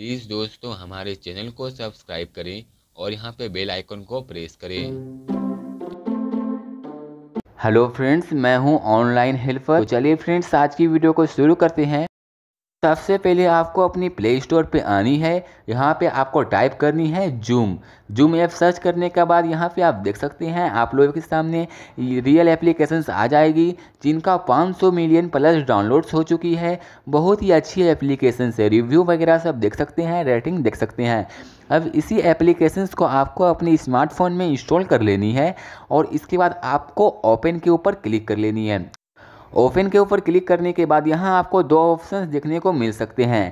please दोस्तों हमारे channel को सब्सक्राइब करें और यहाँ पे बेल आइकन को प्रेस करें हेलो फ्रेंड्स मैं हूँ ऑनलाइन हेल्पर तो चलिए फ्रेंड्स आज की वीडियो को शुरू करते हैं सबसे पहले आपको अपनी प्ले स्टोर पे आनी है यहाँ पे आपको टाइप करनी है जूम जूम ऐप सर्च करने के बाद यहाँ पे आप देख सकते हैं आप लोगों के सामने रियल एप्लीकेशन आ जाएगी जिनका 500 मिलियन प्लस डाउनलोड्स हो चुकी है बहुत ही अच्छी एप्लीकेशन है रिव्यू वगैरह सब देख सकते हैं रेटिंग देख सकते हैं अब इसी एप्लीकेशंस को आपको अपने स्मार्टफोन में इंस्टॉल कर लेनी है और इसके बाद आपको ओपन के ऊपर क्लिक कर लेनी है ओपन के ऊपर क्लिक करने के बाद यहाँ आपको दो ऑप्शन देखने को मिल सकते हैं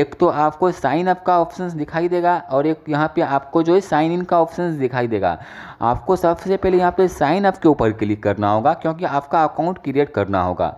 एक तो आपको साइन अप का ऑप्शन दिखाई देगा और एक यहाँ पे आपको जो है साइन इन का ऑप्शन दिखाई देगा आपको सबसे पहले यहाँ पे साइन अप के ऊपर क्लिक करना होगा क्योंकि आपका अकाउंट क्रिएट करना होगा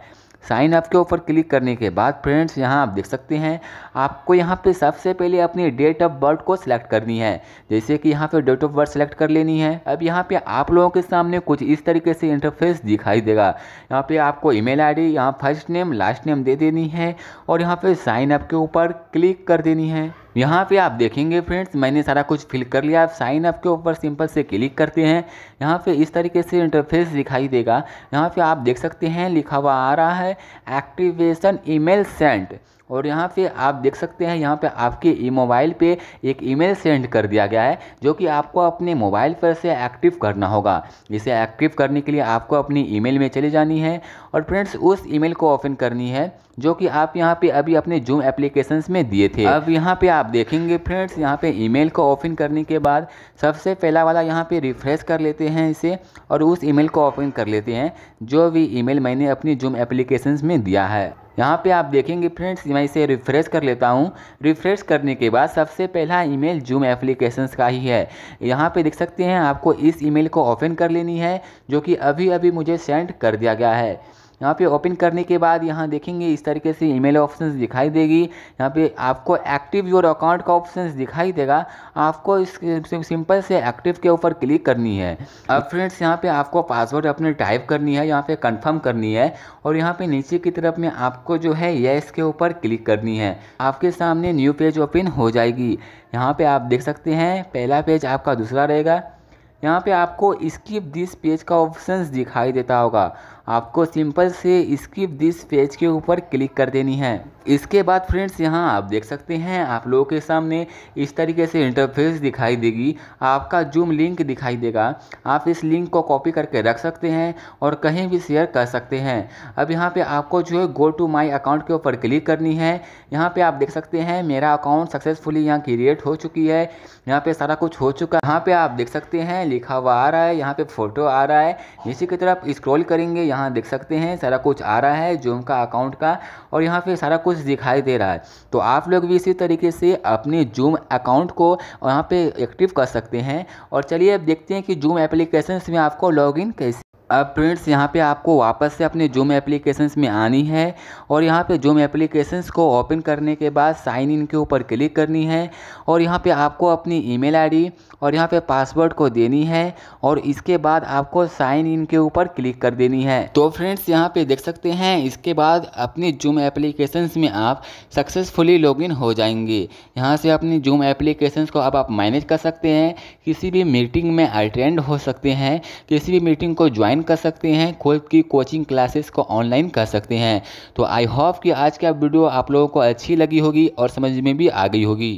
साइन अप के ऊपर क्लिक करने के बाद फ्रेंड्स यहाँ आप देख सकते हैं आपको यहाँ पे सबसे पहले अपनी डेट ऑफ बर्थ को सिलेक्ट करनी है जैसे कि यहाँ पे डेट ऑफ बर्थ सेलेक्ट कर लेनी है अब यहाँ पे आप लोगों के सामने कुछ इस तरीके से इंटरफेस दिखाई देगा यहाँ पे आपको ईमेल आईडी यहाँ फर्स्ट नेम लास्ट नेम दे देनी है और यहाँ पर साइन अप के ऊपर क्लिक कर देनी है यहाँ पे आप देखेंगे फ्रेंड्स मैंने सारा कुछ फिल कर लिया आप साइन अप के ऊपर सिंपल से क्लिक करते हैं यहाँ पे इस तरीके से इंटरफेस दिखाई देगा यहाँ पे आप देख सकते हैं लिखा हुआ आ रहा है एक्टिवेशन ईमेल सेंट और यहाँ पे आप देख सकते हैं यहाँ पे आपके ई मोबाइल पे एक ईमेल सेंड कर दिया गया है जो कि आपको अपने मोबाइल पर से एक्टिव करना होगा इसे एक्टिव करने के लिए आपको अपनी ईमेल में चले जानी है और फ्रेंड्स उस ईमेल को ओपन करनी है जो कि आप यहाँ पे अभी अपने जूम एप्लीकेशन में दिए थे अब यहाँ पे आप देखेंगे फ्रेंड्स यहाँ पे ईमेल को ओपन करने के बाद सबसे पहला वाला यहाँ पे रिफ्रेश कर लेते हैं इसे और उस ईमेल को ओपन कर लेते हैं जो भी ईमेल मैंने अपनी जूम एप्लीकेशन में दिया है यहाँ पे आप देखेंगे फ्रेंड्स मैं इसे रिफ़्रेश कर लेता हूँ रिफ़्रेश करने के बाद सबसे पहला ईमेल जूम एप्लीकेशंस का ही है यहाँ पे देख सकते हैं आपको इस ईमेल को ओपन कर लेनी है जो कि अभी अभी मुझे सेंड कर दिया गया है यहाँ पे ओपन करने के बाद यहाँ देखेंगे इस तरीके से ईमेल ऑप्शंस दिखाई देगी यहाँ पे आपको एक्टिव योर अकाउंट का ऑप्शंस दिखाई देगा आपको इस सिंपल से एक्टिव के ऊपर क्लिक करनी है अब फ्रेंड्स यहाँ पे आपको पासवर्ड अपने टाइप करनी है यहाँ पे कंफर्म करनी है और यहाँ पे नीचे की तरफ में आपको जो है ये इसके ऊपर क्लिक करनी है आपके सामने न्यू पेज ओपन हो जाएगी यहाँ पे आप देख सकते हैं पहला पेज आपका दूसरा रहेगा यहाँ पे आपको स्किप दिस पेज का ऑप्शंस दिखाई देता होगा आपको सिंपल से स्किप दिस पेज के ऊपर क्लिक कर देनी है इसके बाद फ्रेंड्स यहाँ आप देख सकते हैं आप लोगों के सामने इस तरीके से इंटरफेस दिखाई देगी आपका जूम लिंक दिखाई देगा आप इस लिंक को कॉपी करके रख सकते हैं और कहीं भी शेयर कर सकते हैं अब यहाँ पे आपको जो है गो टू माई अकाउंट के ऊपर क्लिक करनी है यहाँ पे आप देख सकते हैं मेरा अकाउंट सक्सेसफुली यहाँ क्रिएट हो चुकी है यहाँ पे सारा कुछ हो चुका है यहाँ पे आप देख सकते हैं लिखा हुआ आ रहा है यहाँ पे फोटो आ रहा है इसी की तरफ स्क्रॉल करेंगे यहाँ देख सकते हैं सारा कुछ आ रहा है जूम का अकाउंट का और यहाँ पे सारा कुछ दिखाई दे रहा है तो आप लोग भी इसी तरीके से अपने जूम अकाउंट को यहाँ पे एक्टिव कर सकते हैं और चलिए अब देखते हैं कि जूम एप्लीकेशन में आपको लॉग कैसे अब फ्रेंड्स यहाँ पे आपको वापस से अपने जूम एप्लीकेशंस में आनी है और यहाँ पे जूम एप्लीकेशंस को ओपन करने के बाद साइन इन के ऊपर क्लिक करनी है और यहाँ पे आपको अपनी ईमेल आईडी और यहाँ पे पासवर्ड को देनी है और इसके बाद आपको साइन इन के ऊपर क्लिक कर देनी है तो फ्रेंड्स यहाँ पे देख सकते हैं इसके बाद अपनी जूम एप्लीकेशंस में आप सक्सेसफुली इन हो जाएंगे यहाँ से अपनी जूम एप्लीकेशंस को अब आप मैनेज कर सकते हैं किसी भी मीटिंग में अटेंड हो सकते हैं किसी भी मीटिंग को ज्वाइन ऑनलाइन कर सकते हैं खुद की कोचिंग क्लासेस को ऑनलाइन कर सकते हैं तो आई होप कि आज का वीडियो आप लोगों को अच्छी लगी होगी और समझ में भी आ गई होगी